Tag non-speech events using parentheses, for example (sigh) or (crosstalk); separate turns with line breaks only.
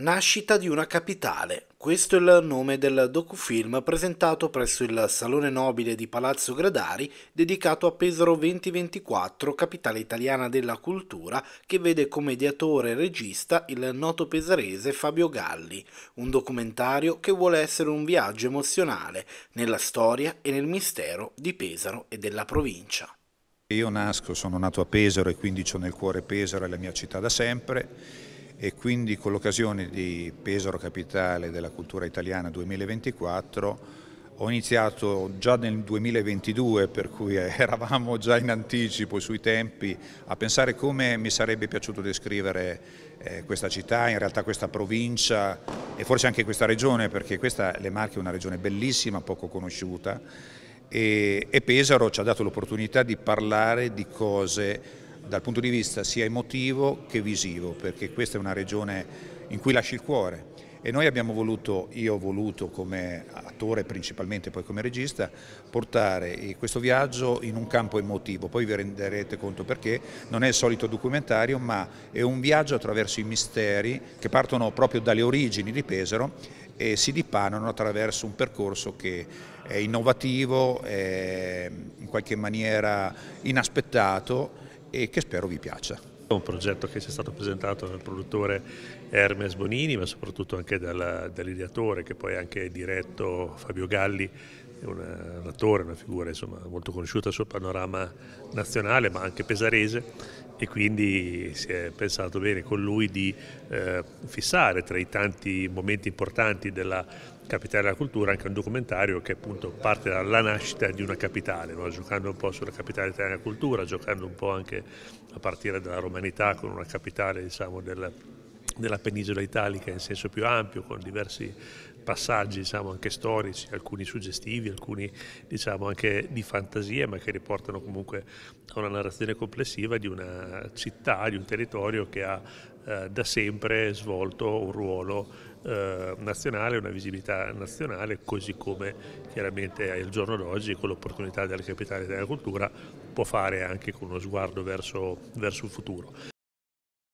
Nascita di una capitale. Questo è il nome del docufilm presentato presso il Salone Nobile di Palazzo Gradari, dedicato a Pesaro 2024, capitale italiana della cultura, che vede come ideatore e regista il noto pesarese Fabio Galli. Un documentario che vuole essere un viaggio emozionale nella storia e nel mistero di Pesaro e della provincia.
Io nasco, sono nato a Pesaro e quindi ho nel cuore Pesaro è la mia città da sempre e quindi con l'occasione di Pesaro Capitale della Cultura Italiana 2024 ho iniziato già nel 2022, per cui eh, (laughs) eravamo già in anticipo sui tempi, a pensare come mi sarebbe piaciuto descrivere eh, questa città, in realtà questa provincia e forse anche questa regione, perché questa, le Marche è una regione bellissima, poco conosciuta, e, e Pesaro ci ha dato l'opportunità di parlare di cose dal punto di vista sia emotivo che visivo, perché questa è una regione in cui lasci il cuore. E noi abbiamo voluto, io ho voluto come attore principalmente, poi come regista, portare questo viaggio in un campo emotivo, poi vi renderete conto perché, non è il solito documentario, ma è un viaggio attraverso i misteri che partono proprio dalle origini di Pesaro e si dipanano attraverso un percorso che è innovativo, è in qualche maniera inaspettato
e che spero vi piaccia. È un progetto che ci è stato presentato dal produttore Hermes Bonini, ma soprattutto anche dall'ideatore, che poi è diretto Fabio Galli, un attore, una figura insomma, molto conosciuta sul panorama nazionale, ma anche pesarese, e quindi si è pensato bene con lui di eh, fissare tra i tanti momenti importanti della capitale della cultura anche un documentario che appunto parte dalla nascita di una capitale, no? giocando un po' sulla capitale italiana della cultura, giocando un po' anche a partire dalla romanità con una capitale diciamo, del nella penisola italica in senso più ampio, con diversi passaggi diciamo, anche storici, alcuni suggestivi, alcuni diciamo, anche di fantasia, ma che riportano comunque a una narrazione complessiva di una città, di un territorio che ha eh, da sempre svolto un ruolo eh, nazionale, una visibilità nazionale, così come chiaramente al giorno d'oggi con l'opportunità della capitale della cultura può fare anche con uno sguardo verso, verso il futuro.